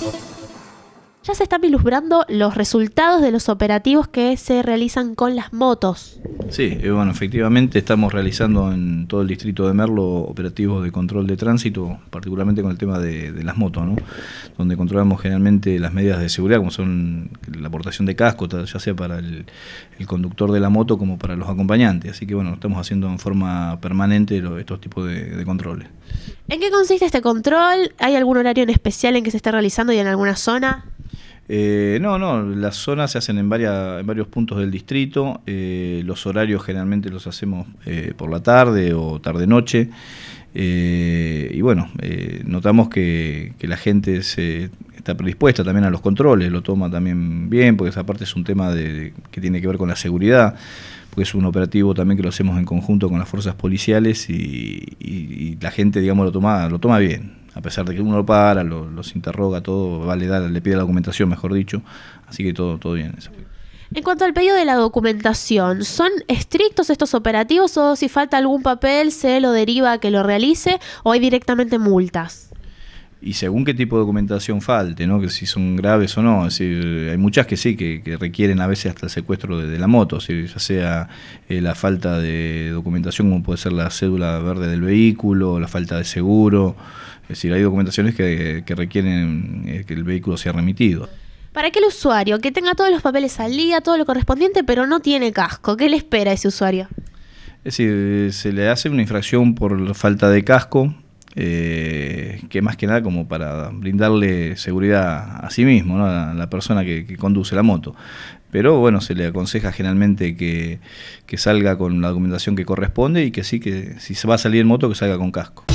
Thank you. ya se están ilustrando los resultados de los operativos que se realizan con las motos. Sí, bueno, efectivamente estamos realizando en todo el distrito de Merlo operativos de control de tránsito, particularmente con el tema de, las motos, ¿no? donde controlamos generalmente las medidas de seguridad, como son la aportación de casco, ya sea para el, conductor de la moto como para los acompañantes. Así que bueno, estamos haciendo en forma permanente estos tipos de, de controles. ¿En qué consiste este control? ¿Hay algún horario en especial en que se está realizando y en alguna zona? Eh, no, no, las zonas se hacen en, en varios puntos del distrito, eh, los horarios generalmente los hacemos eh, por la tarde o tarde-noche, y bueno, notamos que, la gente se, está predispuesta también a los controles, lo toma también bien, porque esa parte es un tema de, que tiene que ver con la seguridad, porque es un operativo también que lo hacemos en conjunto con las fuerzas policiales y, la gente, digamos, lo toma, lo toma bien, a pesar de que uno lo para, los interroga, todo, vale, le pide la documentación, mejor dicho, así que todo, todo bien. En cuanto al pedido de la documentación, ¿son estrictos estos operativos o si falta algún papel se lo deriva a que lo realice o hay directamente multas? Y según qué tipo de documentación falte, ¿no? que si son graves o no. hay muchas que sí, que, requieren a veces hasta el secuestro de, la moto, ya sea eh, la falta de documentación como puede ser la cédula verde del vehículo, la falta de seguro, es decir, hay documentaciones que, requieren eh, que el vehículo sea remitido. Para el usuario que tenga todos los papeles al día, todo lo correspondiente, pero no tiene casco, ¿qué le espera a ese usuario? Es decir, se le hace una infracción por falta de casco, eh, que más que nada como para brindarle seguridad a sí mismo, a la persona que, conduce la moto. Pero bueno, se le aconseja generalmente que, salga con la documentación que corresponde y que sí, que si se va a salir en moto, que salga con casco.